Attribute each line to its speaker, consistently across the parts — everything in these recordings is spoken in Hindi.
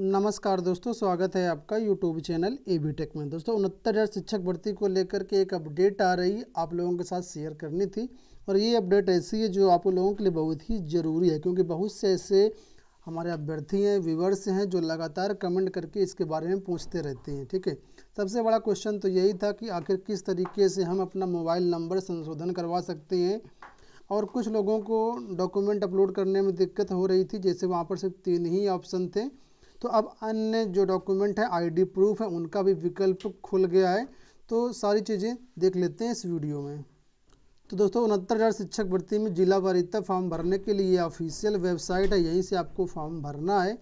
Speaker 1: नमस्कार दोस्तों स्वागत है आपका YouTube channel A B tech में दोस्तों उनहत्तर हज़ार शिक्षक भर्ती को लेकर के एक अपडेट आ रही आप लोगों के साथ शेयर करनी थी और ये अपडेट ऐसी है जो आप लोगों के लिए बहुत ही ज़रूरी है क्योंकि बहुत से ऐसे हमारे अभ्यर्थी हैं व्यूवर्स हैं जो लगातार कमेंट करके इसके बारे में पूछते रहते हैं ठीक है सबसे बड़ा क्वेश्चन तो यही था कि आखिर किस तरीके से हम अपना मोबाइल नंबर संशोधन करवा सकते हैं और कुछ लोगों को डॉक्यूमेंट अपलोड करने में दिक्कत हो रही थी जैसे वहाँ पर सिर्फ तीन ही ऑप्शन थे तो अब अन्य जो डॉक्यूमेंट है आईडी प्रूफ है उनका भी विकल्प खुल गया है तो सारी चीज़ें देख लेते हैं इस वीडियो में तो दोस्तों उनहत्तर हज़ार शिक्षक भर्ती में जिला वारिता फॉर्म भरने के लिए ऑफिशियल वेबसाइट है यहीं से आपको फॉर्म भरना है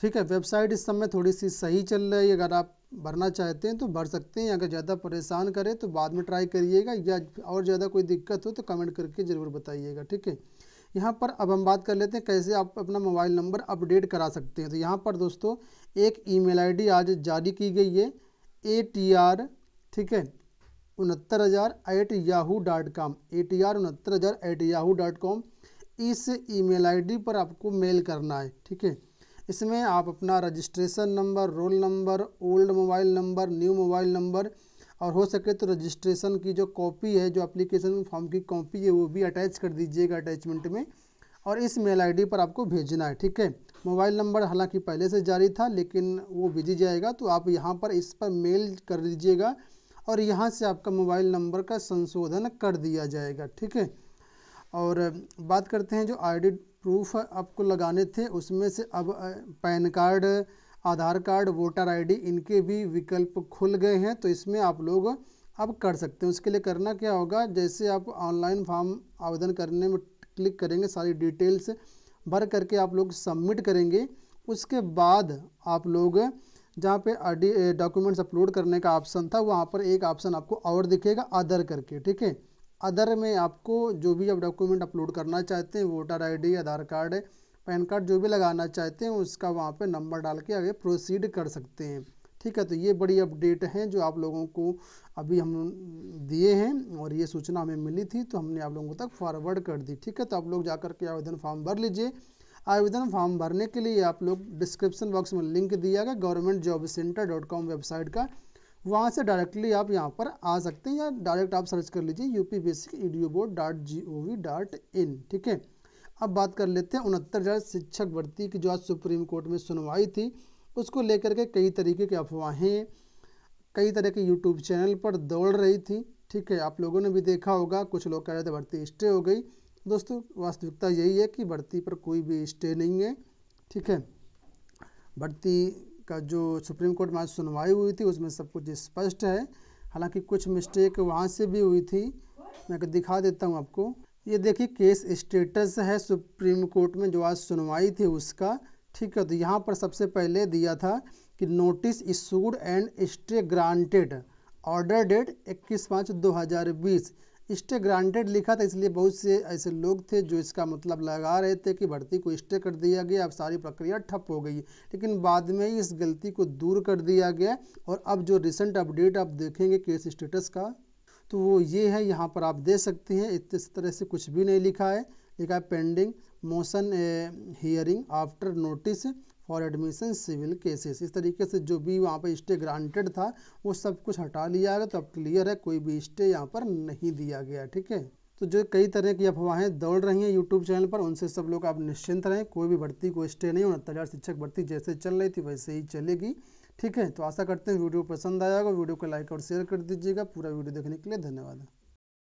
Speaker 1: ठीक है वेबसाइट इस समय थोड़ी सी सही चल रही है अगर आप भरना चाहते हैं तो भर सकते हैं अगर ज़्यादा परेशान करें तो बाद में ट्राई करिएगा या और ज़्यादा कोई दिक्कत हो तो कमेंट करके ज़रूर बताइएगा ठीक है यहाँ पर अब हम बात कर लेते हैं कैसे आप अपना मोबाइल नंबर अपडेट करा सकते हैं तो यहाँ पर दोस्तों एक ईमेल आईडी आज जारी की गई है ए टी आर ठीक है उनहत्तर हज़ार at Yahoo dot com A T R उनहत्तर हज़ार एट याहू डॉट कॉम इस ईमेल आईडी पर आपको मेल करना है ठीक है इसमें आप अपना registration number roll number old mobile number new mobile number और हो सके तो रजिस्ट्रेशन की जो कॉपी है जो अप्लीकेशन फॉर्म की कॉपी है वो भी अटैच कर दीजिएगा अटैचमेंट में और इस मेल आईडी पर आपको भेजना है ठीक है मोबाइल नंबर हालांकि पहले से जारी था लेकिन वो भेजी जाएगा तो आप यहाँ पर इस पर मेल कर दीजिएगा और यहाँ से आपका मोबाइल नंबर का संशोधन कर दिया जाएगा ठीक है और बात करते हैं जो आईडी प्रूफ आपको लगाने थे उसमें से अब PAN card Aadhaar card voter ID इनके भी विकल्प खुल गए हैं तो इसमें आप लोग अब कर सकते हैं उसके लिए करना क्या होगा जैसे आप ऑनलाइन फॉर्म आवेदन करने में क्लिक करेंगे सारी डिटेल्स भर करके आप लोग सबमिट करेंगे उसके बाद आप लोग जहाँ पे डॉक्यूमेंट्स अपलोड करने का ऑप्शन था वहाँ पर एक ऑप्शन आपको और दिखेगा अदर करके ठीक है अदर में आपको जो भी आप डॉक्यूमेंट अपलोड करना चाहते हैं voter ID Aadhaar card PAN card जो भी लगाना चाहते हैं उसका वहाँ पे नंबर डाल के आगे प्रोसीड कर सकते हैं ठीक है तो ये बड़ी अपडेट हैं जो आप लोगों को अभी हम दिए हैं और ये सूचना हमें मिली थी तो हमने आप लोगों तक फॉरवर्ड कर दी ठीक है तो आप लोग जा के आवेदन फॉर्म भर लीजिए आवेदन फॉर्म भरने के लिए आप लोग डिस्क्रिप्शन बॉक्स में लिंक दिया गया government job centre dot com website का वहाँ से डायरेक्टली आप यहाँ पर आ सकते हैं या डायरेक्ट आप सर्च कर लीजिए U P basic E D O board dot G O V dot in ठीक है अब बात कर लेते हैं उनहत्तर हजार शिक्षक भर्ती की जो आज सुप्रीम कोर्ट में सुनवाई थी उसको लेकर के कई तरीके की अफवाहें कई तरह के यूट्यूब चैनल पर दौड़ रही थी ठीक है आप लोगों ने भी देखा होगा कुछ लोग कह रहे थे भर्ती स्टे हो गई दोस्तों वास्तविकता यही है कि भर्ती पर कोई भी स्टे नहीं है ठीक है भर्ती का जो सुप्रीम कोर्ट में आज सुनवाई हुई थी उसमें सब कुछ स्पष्ट है हालांकि कुछ मिस्टेक वहाँ से भी हुई थी मैं दिखा देता हूँ आपको ये देखिए केस स्टेटस है सुप्रीम कोर्ट में जो आज सुनवाई थी उसका ठीक है तो यहाँ पर सबसे पहले दिया था कि notice issued and stay granted order date 21 पाँच 2020 स्टे ग्रांटेड लिखा था इसलिए बहुत से ऐसे लोग थे जो इसका मतलब लगा रहे थे कि भर्ती को स्टे कर दिया गया अब सारी प्रक्रिया ठप हो गई लेकिन बाद में ही इस गलती को दूर कर दिया गया और अब जो रिसेंट अपडेट आप देखेंगे केस स्टेटस का तो वो ये है यहाँ पर आप दे सकते हैं इस तरह से कुछ भी नहीं लिखा है लिखा है pending motion hearing after notice for admission civil cases इस तरीके से जो भी वहाँ पर स्टे ग्रांटेड था वो सब कुछ हटा लिया गया तो अब क्लियर है कोई भी स्टे यहाँ पर नहीं दिया गया ठीक है तो जो कई तरह की अफवाहें दौड़ रही हैं यूट्यूब चैनल पर उनसे सब लोग आप निश्चिंत रहें कोई भी भर्ती कोई स्टे नहीं उनहत्तर हज़ार शिक्षक भर्ती जैसे चल रही थी वैसे ही चलेगी ठीक है तो आशा करते हैं वीडियो पसंद आया होगा वीडियो को लाइक और शेयर कर दीजिएगा पूरा वीडियो देखने के लिए धन्यवाद